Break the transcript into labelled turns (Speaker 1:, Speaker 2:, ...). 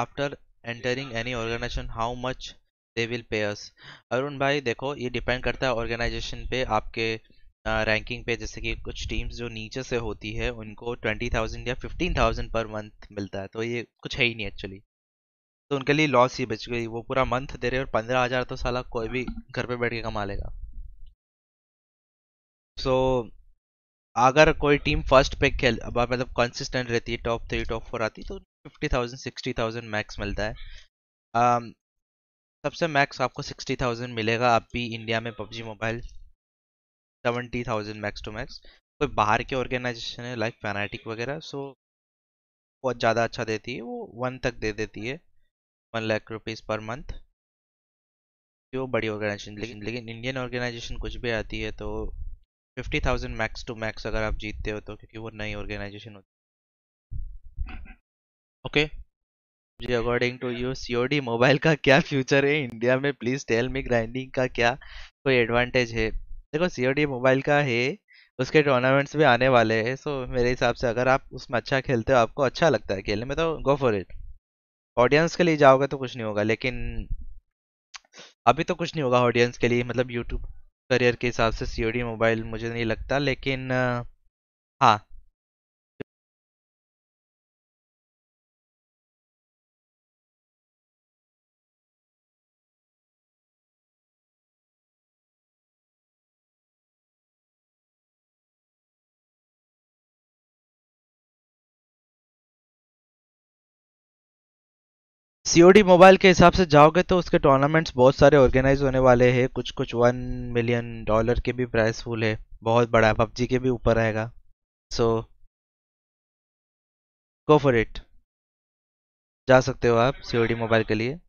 Speaker 1: after entering any organisation how much they will pay us Arun भाई देखो ये depend करता है ऑर्गेनाइजेशन पे आपके रैंकिंग पे जैसे कि कुछ टीम्स जो नीचे से होती है उनको ट्वेंटी थाउजेंड या फिफ्टीन थाउजेंड पर मंथ मिलता है तो ये कुछ है ही नहीं एक्चुअली तो उनके लिए लॉस ही बच गई वो पूरा मंथ दे रहे और पंद्रह हज़ार तो साला कोई भी घर पे बैठ के कमा लेगा सो so, अगर कोई टीम फर्स्ट पे खेल मतलब कंसिस्टेंट रहती है टॉप थ्री टॉप फोर आती तो fifty thousand sixty thousand max मिलता है um, सबसे मैक्स आपको सिक्सटी थाउजेंड मिलेगा आप भी इंडिया में PUBG mobile seventy thousand max to max कोई बाहर के ऑर्गेनाइजेशन है लाइक फैनाटिक वगैरह सो बहुत ज़्यादा अच्छा देती है वो वन तक दे देती है one lakh rupees per month वो बड़ी ऑर्गेनाइजेशन लेकिन लेकिन इंडियन ऑर्गेनाइजेशन कुछ भी आती है तो fifty thousand max to max अगर आप जीतते हो तो क्योंकि वो नई ऑर्गेनाइजेशन होती है ओके जी according to you COD mobile का क्या फ्यूचर है इंडिया में प्लीज टेल मी ग्राइंडिंग का क्या कोई एडवांटेज है देखो सीओडी मोबाइल का है उसके टूर्नामेंट्स भी आने वाले हैं सो मेरे हिसाब से अगर आप उसमें अच्छा खेलते हो आपको अच्छा लगता है खेलने में तो गो फॉर इट ऑडियंस के लिए जाओगे तो कुछ नहीं होगा लेकिन अभी तो कुछ नहीं होगा ऑडियंस के लिए मतलब यूट्यूब करियर के हिसाब से सीओडी मोबाइल मुझे नहीं लगता लेकिन
Speaker 2: हाँ सीओडी मोबाइल के हिसाब से जाओगे तो उसके टूर्नामेंट्स बहुत सारे ऑर्गेनाइज होने
Speaker 1: वाले हैं कुछ कुछ वन मिलियन डॉलर के भी प्राइस फुल है बहुत बड़ा है पबजी के भी ऊपर
Speaker 2: आएगा सो गो फॉर इट जा सकते हो आप सीओडी मोबाइल के लिए